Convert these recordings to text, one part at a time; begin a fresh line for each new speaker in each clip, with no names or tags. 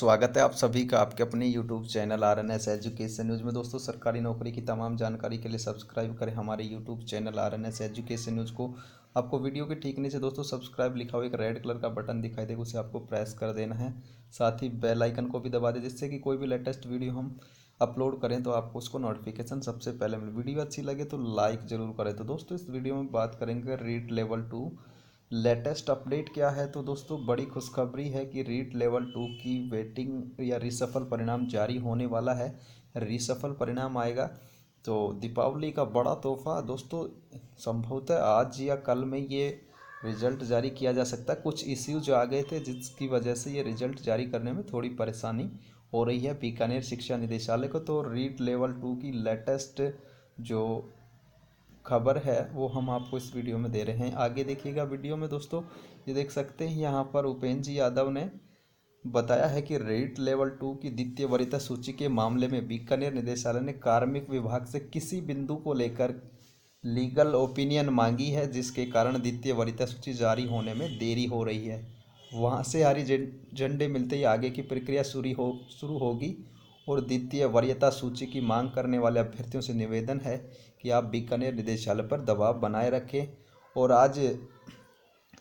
स्वागत है आप सभी का आपके अपने YouTube channel R N S education news में दोस्तों सरकारी नौकरी की तमाम जानकारी के लिए सब्सक्राइब करें हमारे YouTube channel R N S education news को आपको वीडियो के ठीक नीचे दोस्तों सब्सक्राइब लिखा हुआ एक रेड कलर का बटन दिखाई देगा उसे आपको प्रेस कर देना है साथ ही बेल आइकन को भी दबा दें जिससे कि कोई भी लेटेस्ट वीडियो हम अपलोड करें तो आपको उसको नोटिफिकेशन सबसे पहले मिले वीडियो अच्छी लगे तो लाइक ज़रूर करें तो दोस्तों इस वीडियो में बात करेंगे REET level two latest update क्या है तो दोस्तों बड़ी खुशखबरी है कि रीट लेवल टू की वेटिंग या रिसफल परिणाम जारी होने वाला है रिसफल परिणाम आएगा तो दीपावली का बड़ा तोहफा दोस्तों संभवतः आज या कल में ये रिजल्ट जारी किया जा सकता है कुछ इश्यूज आ गए थे जिसकी वजह से ये रिजल्ट जारी करने में थोड़ी परेशानी हो रही है बीकानेर शिक्षा निदेशालय को तो रीट लेवल टू की लेटेस्ट जो खबर है वो हम आपको इस वीडियो में दे रहे हैं आगे देखिएगा वीडियो में दोस्तों ये देख सकते हैं यहाँ पर उपेंद्र जी यादव ने बताया है कि रेट लेवल टू की द्वितीय वरीयता सूची के मामले में बीकानेर निदेशालय ने कार्मिक विभाग से किसी बिंदु को लेकर लीगल ओपिनियन मांगी है जिसके कारण द्वितीय वरीयता सूची जारी होने में देरी हो रही है वहाँ से हरी झंडे मिलते ही आगे की प्रक्रिया शुरू हो शुरू होगी और द्वितीय वरीयता सूची की मांग करने वाले अभ्यर्थियों से निवेदन है कि आप बीकानेर निदेशालय पर दबाव बनाए रखें और आज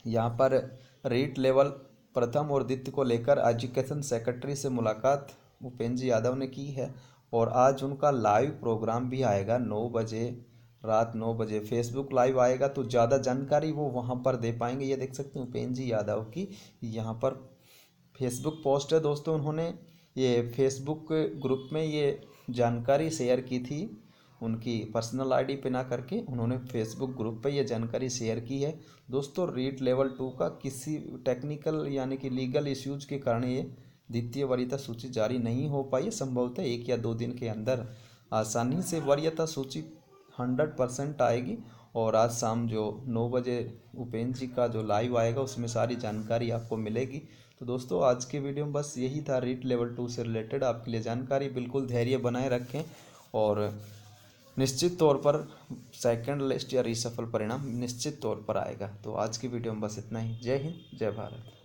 यहाँ पर रीट लेवल प्रथम और द्वितीय को लेकर एजुकेशन सेक्रेटरी से मुलाकात जी यादव ने की है और आज उनका लाइव प्रोग्राम भी आएगा नौ बजे रात नौ बजे फेसबुक लाइव आएगा तो ज़्यादा जानकारी वो वहाँ पर दे पाएंगे ये देख सकते हैं उपेंद्र यादव की यहाँ पर फेसबुक पोस्ट है दोस्तों उन्होंने ये फेसबुक ग्रुप में ये जानकारी शेयर की थी उनकी पर्सनल आईडी पे ना करके उन्होंने फेसबुक ग्रुप पे ये जानकारी शेयर की है दोस्तों रीड लेवल टू का किसी टेक्निकल यानी कि लीगल इश्यूज के कारण ये द्वितीय वरीयता सूची जारी नहीं हो पाई संभवतः एक या दो दिन के अंदर आसानी से वरीयता सूची हंड्रेड परसेंट आएगी और आज शाम जो नौ बजे उपेंद्र जी का जो लाइव आएगा उसमें सारी जानकारी आपको मिलेगी तो दोस्तों आज के वीडियो में बस यही था रीट लेवल टू से रिलेटेड आपके लिए जानकारी बिल्कुल धैर्य बनाए रखें और निश्चित तौर पर सेकंड लिस्ट या रिसफल परिणाम निश्चित तौर पर आएगा तो आज की वीडियो में बस इतना ही जय हिंद जय भारत